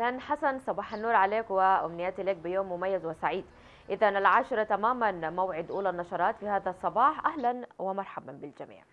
اهلا حسن صباح النور عليك وامنياتي لك بيوم مميز وسعيد اذا العاشره تماما موعد اولى النشرات في هذا الصباح اهلا ومرحبا بالجميع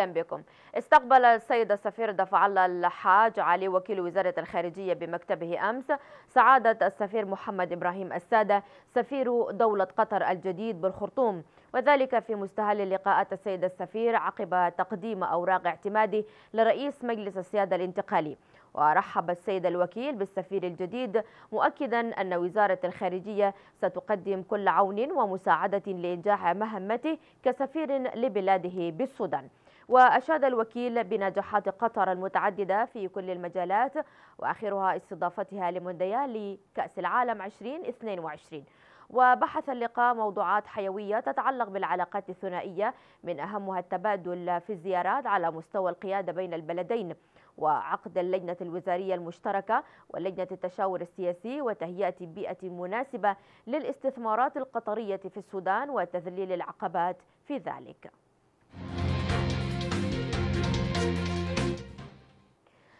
أهلا بكم استقبل السيد السفير دفع الله الحاج علي وكيل وزارة الخارجية بمكتبه أمس سعادة السفير محمد إبراهيم السادة سفير دولة قطر الجديد بالخرطوم وذلك في مستهل لقاءات السيد السفير عقب تقديم أوراق اعتماده لرئيس مجلس السيادة الانتقالي ورحب السيد الوكيل بالسفير الجديد مؤكدا أن وزارة الخارجية ستقدم كل عون ومساعدة لإنجاح مهمته كسفير لبلاده بالسودان وأشاد الوكيل بنجاحات قطر المتعددة في كل المجالات وآخرها استضافتها لمونديال لكأس العالم 2022 وبحث اللقاء موضوعات حيوية تتعلق بالعلاقات الثنائية من أهمها التبادل في الزيارات على مستوى القيادة بين البلدين وعقد اللجنة الوزارية المشتركة ولجنة التشاور السياسي وتهيئة بيئة مناسبة للاستثمارات القطرية في السودان وتذليل العقبات في ذلك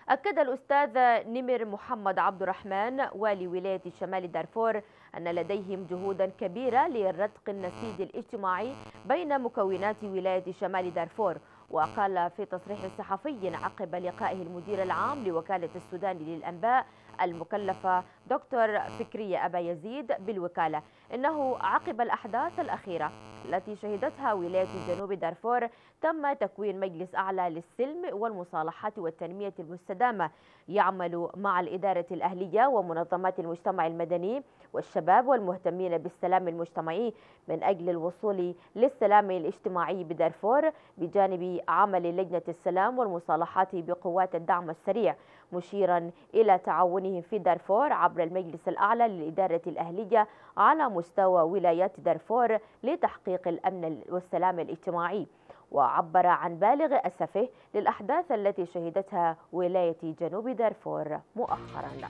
أكد الأستاذ نمر محمد عبد الرحمن والي ولاية شمال دارفور أن لديهم جهودا كبيرة لردق النسيج الاجتماعي بين مكونات ولاية شمال دارفور وقال في تصريح صحفي عقب لقائه المدير العام لوكالة السودان للأنباء المكلفة دكتور فكرية أبا يزيد بالوكالة إنه عقب الأحداث الأخيرة التي شهدتها ولاية جنوب دارفور تم تكوين مجلس أعلى للسلم والمصالحة والتنمية المستدامة يعمل مع الإدارة الأهلية ومنظمات المجتمع المدني والشباب والمهتمين بالسلام المجتمعي من أجل الوصول للسلام الاجتماعي بدارفور بجانب عمل لجنة السلام والمصالحات بقوات الدعم السريع مشيرا إلى تعاون شأنهم في دارفور عبر المجلس الأعلى للإدارة الأهلية على مستوى ولاية دارفور لتحقيق الأمن والسلام الاجتماعي وعبر عن بالغ أسفه للأحداث التي شهدتها ولاية جنوب دارفور مؤخراً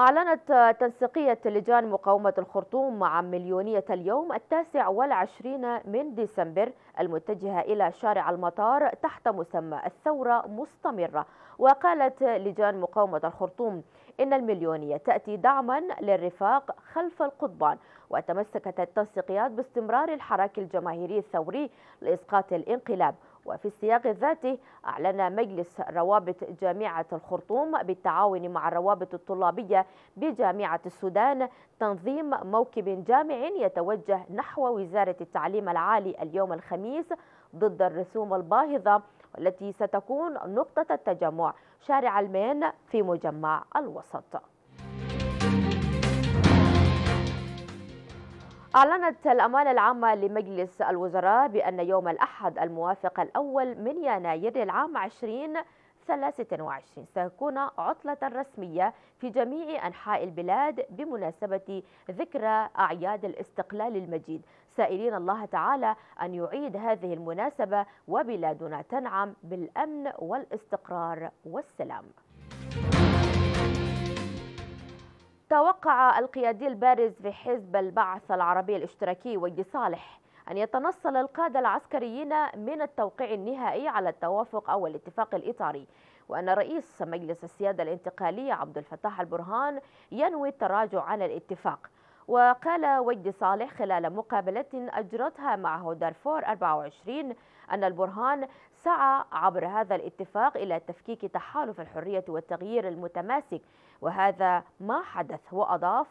أعلنت تنسيقية لجان مقاومة الخرطوم مع مليونية اليوم التاسع والعشرين من ديسمبر المتجهة إلى شارع المطار تحت مسمى الثورة مستمرة وقالت لجان مقاومة الخرطوم إن المليونية تأتي دعما للرفاق خلف القضبان وتمسكت التنسيقيات باستمرار الحراك الجماهيري الثوري لإسقاط الانقلاب وفي السياق الذاتي أعلن مجلس روابط جامعة الخرطوم بالتعاون مع الروابط الطلابية بجامعة السودان تنظيم موكب جامع يتوجه نحو وزارة التعليم العالي اليوم الخميس ضد الرسوم الباهظة والتي ستكون نقطة التجمع شارع المين في مجمع الوسط أعلنت الأمانة العامة لمجلس الوزراء بأن يوم الأحد الموافق الأول من يناير العام 2023 سيكون عطلة رسمية في جميع أنحاء البلاد بمناسبة ذكرى أعياد الاستقلال المجيد سائلين الله تعالى أن يعيد هذه المناسبة وبلادنا تنعم بالأمن والاستقرار والسلام توقع القيادي البارز في حزب البعث العربي الاشتراكي وجدي صالح أن يتنصل القادة العسكريين من التوقيع النهائي على التوافق أو الاتفاق الإطاري وأن رئيس مجلس السيادة الانتقالية عبد الفتاح البرهان ينوي التراجع عن الاتفاق وقال وجدي صالح خلال مقابلة أجرتها معه دارفور 24 أن البرهان سعى عبر هذا الاتفاق إلى تفكيك تحالف الحرية والتغيير المتماسك وهذا ما حدث وأضاف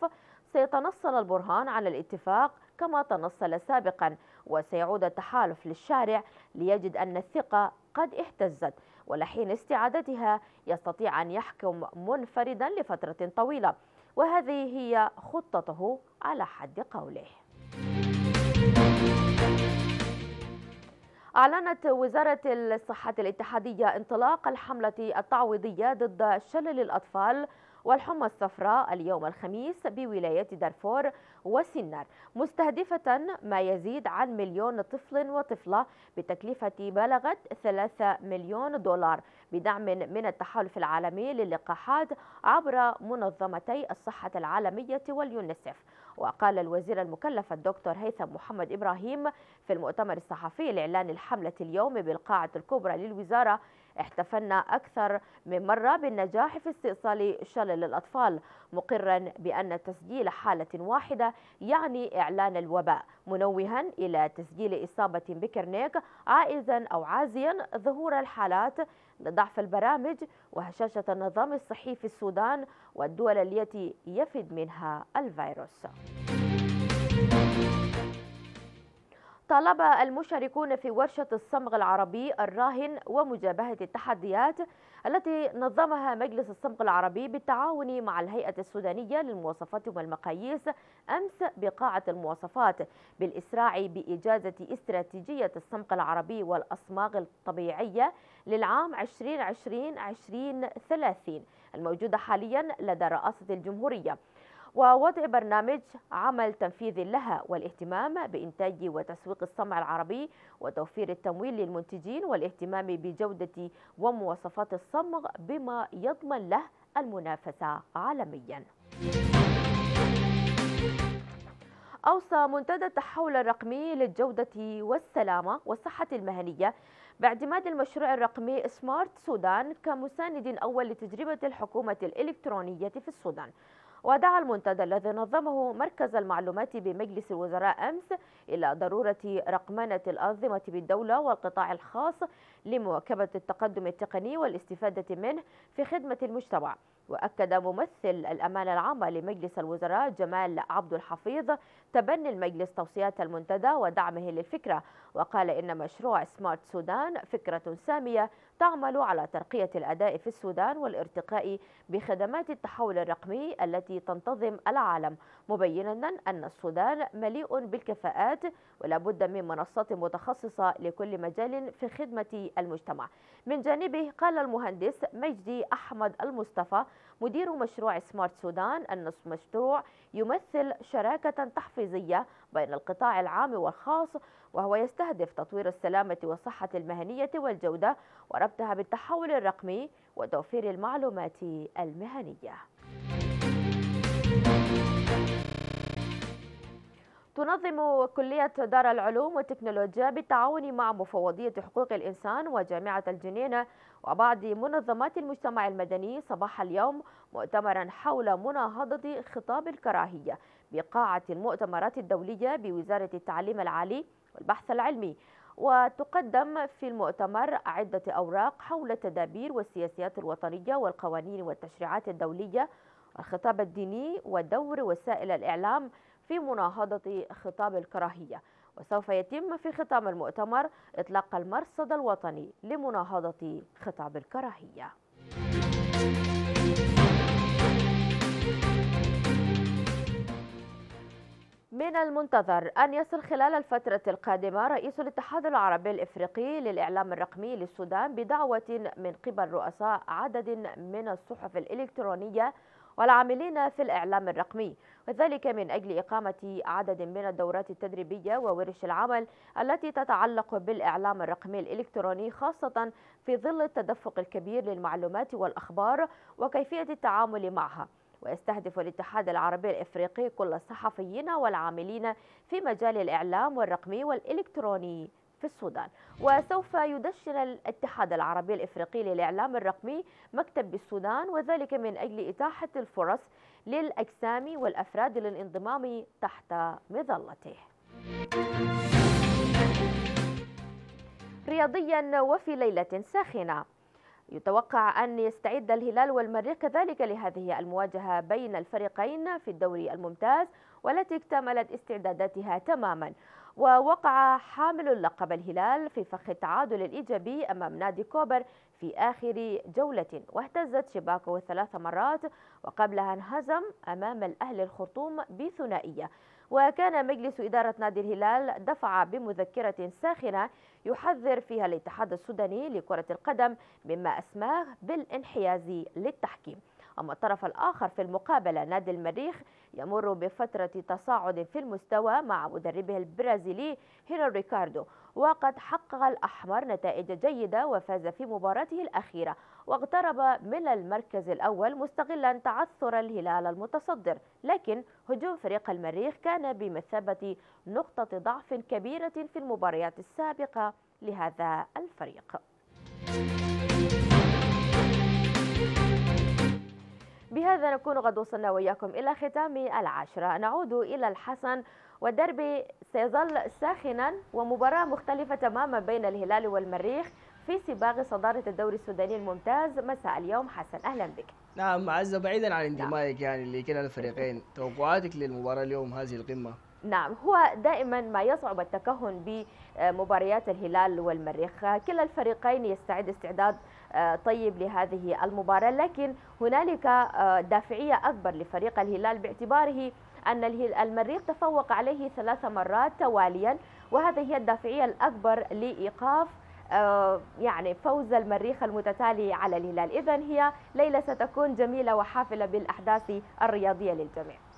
سيتنصل البرهان على الاتفاق كما تنصل سابقا وسيعود التحالف للشارع ليجد أن الثقة قد اهتزت ولحين استعادتها يستطيع أن يحكم منفردا لفترة طويلة وهذه هي خطته على حد قوله أعلنت وزارة الصحة الاتحادية انطلاق الحملة التعويضية ضد شلل الأطفال والحمى الصفراء اليوم الخميس بولايات دارفور وسنار مستهدفة ما يزيد عن مليون طفل وطفلة بتكلفة بلغت 3 مليون دولار بدعم من التحالف العالمي للقاحات عبر منظمتي الصحة العالمية واليونسف وقال الوزير المكلف الدكتور هيثم محمد إبراهيم في المؤتمر الصحفي لإعلان الحملة اليوم بالقاعة الكبرى للوزارة احتفلنا أكثر من مرة بالنجاح في استئصال شلل الأطفال مقرا بأن تسجيل حالة واحدة يعني إعلان الوباء منوها إلى تسجيل إصابة بكرنيك عائزا أو عازيا ظهور الحالات لضعف البرامج وهشاشة النظام الصحي في السودان والدول التي يفد منها الفيروس طلب المشاركون في ورشة الصمغ العربي الراهن ومجابهة التحديات التي نظمها مجلس الصمغ العربي بالتعاون مع الهيئة السودانية للمواصفات والمقاييس أمس بقاعة المواصفات بالإسراع بإجازة استراتيجية الصمغ العربي والأصماغ الطبيعية للعام 2020-2030 الموجودة حاليا لدى رئاسة الجمهورية ووضع برنامج عمل تنفيذي لها والاهتمام بإنتاج وتسويق الصمع العربي وتوفير التمويل للمنتجين والاهتمام بجودة ومواصفات الصمغ بما يضمن له المنافسة عالمياً. أوصى منتدى التحول الرقمي للجودة والسلامة والصحة المهنية باعتماد المشروع الرقمي سمارت سودان كمساند أول لتجربة الحكومة الإلكترونية في السودان ودعا المنتدى الذي نظمه مركز المعلومات بمجلس الوزراء أمس إلى ضرورة رقمنة الأنظمة بالدولة والقطاع الخاص لمواكبة التقدم التقني والاستفادة منه في خدمة المجتمع وأكد ممثل الأمانة العامة لمجلس الوزراء جمال عبد الحفيظ تبني المجلس توصيات المنتدى ودعمه للفكرة وقال إن مشروع سمارت سودان فكرة سامية تعمل على ترقية الأداء في السودان والارتقاء بخدمات التحول الرقمي التي تنتظم العالم مبينا أن السودان مليء بالكفاءات ولا بد من منصات متخصصة لكل مجال في خدمة المجتمع من جانبه قال المهندس مجدي أحمد المصطفى مدير مشروع سمارت سودان أن المشروع يمثل شراكة تحفظ التحفيزية بين القطاع العام والخاص وهو يستهدف تطوير السلامة والصحة المهنية والجودة وربطها بالتحول الرقمي وتوفير المعلومات المهنية تنظم كلية دار العلوم والتكنولوجيا بالتعاون مع مفوضية حقوق الإنسان وجامعة الجنينة وبعض منظمات المجتمع المدني صباح اليوم مؤتمرا حول مناهضة خطاب الكراهية بقاعة المؤتمرات الدولية بوزارة التعليم العالي والبحث العلمي وتقدم في المؤتمر عدة أوراق حول التدابير والسياسات الوطنية والقوانين والتشريعات الدولية الخطاب الديني ودور وسائل الإعلام في مناهضة خطاب الكراهية وسوف يتم في ختام المؤتمر إطلاق المرصد الوطني لمناهضة خطاب الكراهية من المنتظر أن يصل خلال الفترة القادمة رئيس الاتحاد العربي الإفريقي للإعلام الرقمي للسودان بدعوة من قبل رؤساء عدد من الصحف الإلكترونية والعاملين في الإعلام الرقمي وذلك من أجل إقامة عدد من الدورات التدريبية وورش العمل التي تتعلق بالإعلام الرقمي الإلكتروني خاصة في ظل التدفق الكبير للمعلومات والأخبار وكيفية التعامل معها ويستهدف الاتحاد العربي الإفريقي كل الصحفيين والعاملين في مجال الإعلام والرقمي والإلكتروني في السودان وسوف يدشن الاتحاد العربي الإفريقي للإعلام الرقمي مكتب بالسودان وذلك من أجل إتاحة الفرص للأجسام والأفراد للانضمام تحت مظلته رياضيا وفي ليلة ساخنة يتوقع أن يستعد الهلال والمريخ كذلك لهذه المواجهة بين الفريقين في الدوري الممتاز والتي اكتملت استعداداتها تماما ووقع حامل اللقب الهلال في فخ التعادل الإيجابي أمام نادي كوبر في آخر جولة واهتزت شباكه ثلاث مرات وقبلها انهزم أمام الأهل الخرطوم بثنائية وكان مجلس إدارة نادي الهلال دفع بمذكرة ساخنة يحذر فيها الاتحاد السوداني لكرة القدم مما أسماه بالانحياز للتحكيم أما الطرف الآخر في المقابلة نادي المريخ يمر بفترة تصاعد في المستوى مع مدربه البرازيلي هيرو ريكاردو وقد حقق الأحمر نتائج جيدة وفاز في مباراته الأخيرة واقترب من المركز الأول مستغلا تعثر الهلال المتصدر لكن هجوم فريق المريخ كان بمثابة نقطة ضعف كبيرة في المباريات السابقة لهذا الفريق بهذا نكون قد وصلنا وإياكم إلى ختام العشرة نعود إلى الحسن والدربي سيظل ساخنا ومباراة مختلفة تماما بين الهلال والمريخ في سباق صدارة الدوري السوداني الممتاز مساء اليوم حسن أهلا بك نعم عزة بعيدا عن نعم. انتمائك يعني لكلا الفريقين توقعاتك للمباراة اليوم هذه القمة نعم هو دائما ما يصعب التكهن بمباريات الهلال والمريخ كلا الفريقين يستعد استعداد آه، طيب لهذه المباراة لكن هنالك آه، دافعية أكبر لفريق الهلال باعتباره أن المريخ تفوق عليه ثلاث مرات تواليا وهذه هي الدافعية الأكبر لإيقاف آه، يعني فوز المريخ المتتالي على الهلال إذا هي ليلة ستكون جميلة وحافلة بالأحداث الرياضية للجميع